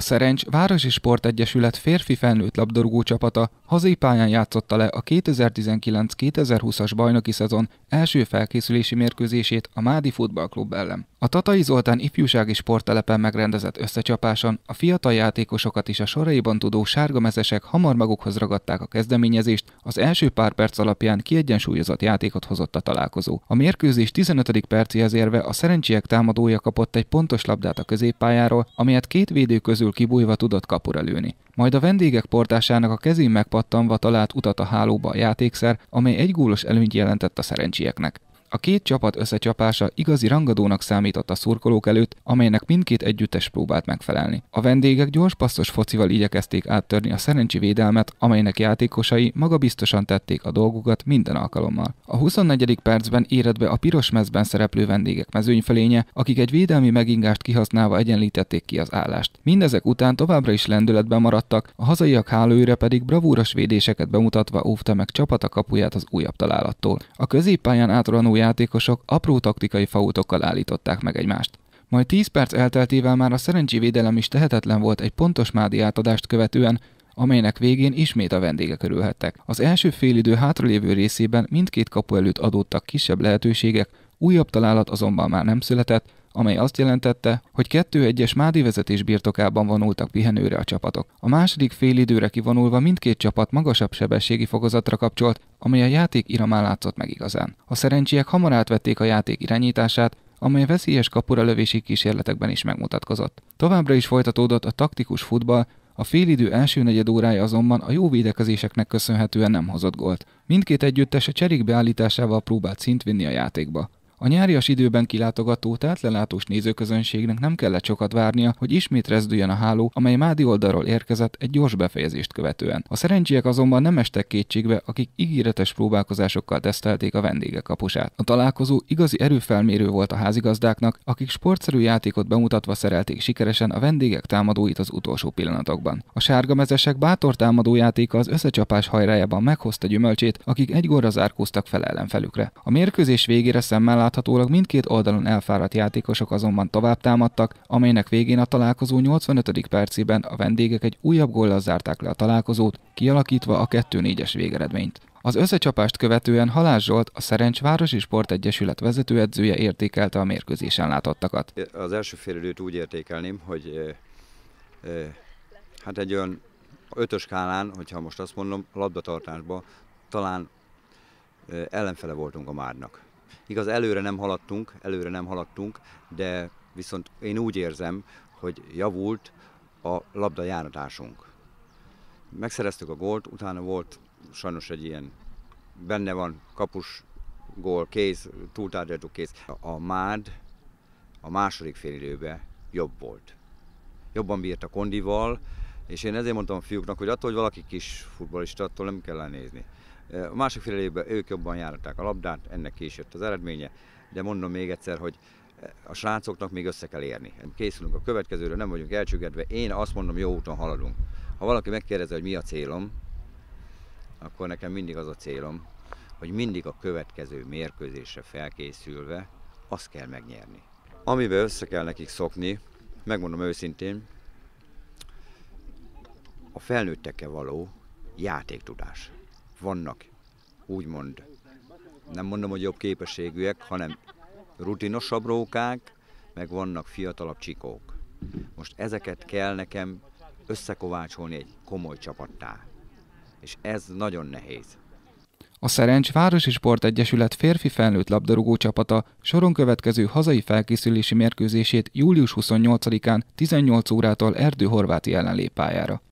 A Szerencs Városi Egyesület férfi felnőtt labdarúgó csapata hazai pályán játszotta le a 2019-2020-as bajnoki szezon első felkészülési mérkőzését a Mádi Futballklub ellen. A Tatai Zoltán ifjúsági sporttelepen megrendezett összecsapáson a fiatal játékosokat is a soraiban tudó sárga mezesek hamar magukhoz ragadták a kezdeményezést, az első pár perc alapján kiegyensúlyozott játékot hozott a találkozó. A mérkőzés 15. percéhez érve a szerencsiek támadója kapott egy pontos labdát a középpályáról, amelyet két védő közül alul kibújva tudott kapura lőni. Majd a vendégek portásának a kezén megpattanva talált utat a hálóba a játékszer, amely egy gólos előnyt jelentett a szerencsieknek. A két csapat összecsapása igazi rangadónak számított a szurkolók előtt, amelynek mindkét együttes próbált megfelelni. A vendégek gyors passzos focival igyekezték áttörni a szerencsi védelmet, amelynek játékosai magabiztosan tették a dolgukat minden alkalommal. A 24. percben éred be a piros mezben szereplő vendégek mezőnyfelénye, akik egy védelmi megingást kihasználva egyenlítették ki az állást. Mindezek után továbbra is lendületben maradtak, a hazaiak hálóőre pedig bravúros védéseket bemutatva óvta meg csapata kapuját az újabb találattól. A középpályán átrohanó játékosok apró taktikai fautokkal állították meg egymást. Majd 10 perc elteltével már a szerencsi védelem is tehetetlen volt egy pontos mádi átadást követően, amelynek végén ismét a vendégek örülhettek. Az első félidő hátralévő részében mindkét kapu előtt adódtak kisebb lehetőségek, újabb találat azonban már nem született, amely azt jelentette, hogy 2-1-es Mádi vezetés birtokában vonultak pihenőre a csapatok. A második fél időre kivonulva mindkét csapat magasabb sebességi fokozatra kapcsolt, amely a játék iramán látszott meg igazán. A szerencsiek hamar átvették a játék irányítását, amely a veszélyes kapura lövési kísérletekben is megmutatkozott. Továbbra is folytatódott a taktikus futball, a félidő első negyed órája azonban a jó védekezéseknek köszönhetően nem hozott gólt. Mindkét együttes a cserék beállításával próbált szint vinni a játékba. A nyárias időben kilátogató, tehát lelátós nézőközönségnek nem kellett sokat várnia, hogy ismét rezdüljön a háló, amely Mádi oldalról érkezett egy gyors befejezést követően. A szerencsiek azonban nem estek kétségbe, akik ígéretes próbálkozásokkal tesztelték a vendégek kapusát. A találkozó igazi erőfelmérő volt a házigazdáknak, akik sportszerű játékot bemutatva szerelték sikeresen a vendégek támadóit az utolsó pillanatokban. A sárga mezesek bátor játéka az összecsapás hajrájában meghozta gyümölcsét, akik egygorra zárkóztak fel ellenfelükre. A mérkőzés végére szemmel Láthatólag mindkét oldalon elfáradt játékosok azonban tovább támadtak, amelynek végén a találkozó 85. percében a vendégek egy újabb góllal zárták le a találkozót, kialakítva a 2-4-es végeredményt. Az összecsapást követően Halász Zsolt, a Szerencs Városi Egyesület vezetőedzője értékelte a mérkőzésen látottakat. Az első félidőt úgy értékelném, hogy e, e, hát egy olyan ötös skálán, hogyha most azt mondom, labdatartásban talán e, ellenfele voltunk a Márnak. Igaz, előre nem haladtunk, előre nem haladtunk, de viszont én úgy érzem, hogy javult a labda járatásunk. Megszereztük a gólt, utána volt sajnos egy ilyen, benne van kapus, gól, kész, túltárgyaltuk, kész. A MÁD a második fél időben jobb volt. Jobban bírt a kondival, és én ezért mondtam a fiúknak, hogy attól, hogy valaki kis futbolista, attól nem kell lenézni. A másik fél évben ők jobban járták a labdát, ennek később az eredménye, de mondom még egyszer, hogy a srácoknak még össze kell érni. Készülünk a következőre, nem vagyunk elcsüggedve. Én azt mondom, jó úton haladunk. Ha valaki megkérdezi, hogy mi a célom, akkor nekem mindig az a célom, hogy mindig a következő mérkőzésre felkészülve azt kell megnyerni. Amiben össze kell nekik szokni, megmondom őszintén, a felnőttekkel való játéktudás vannak, úgymond. Nem mondom, hogy jobb képességűek, hanem rutinosabb rókák, meg vannak fiatalabb csikók. Most ezeket kell nekem összekovácsolni egy komoly csapattá. És ez nagyon nehéz. A Szerencs Városi Sport Egyesület férfi felnőtt labdarúgó csapata soron következő hazai felkészülési mérkőzését július 28-án 18 órától Erdő Horváti ellen lép pályára.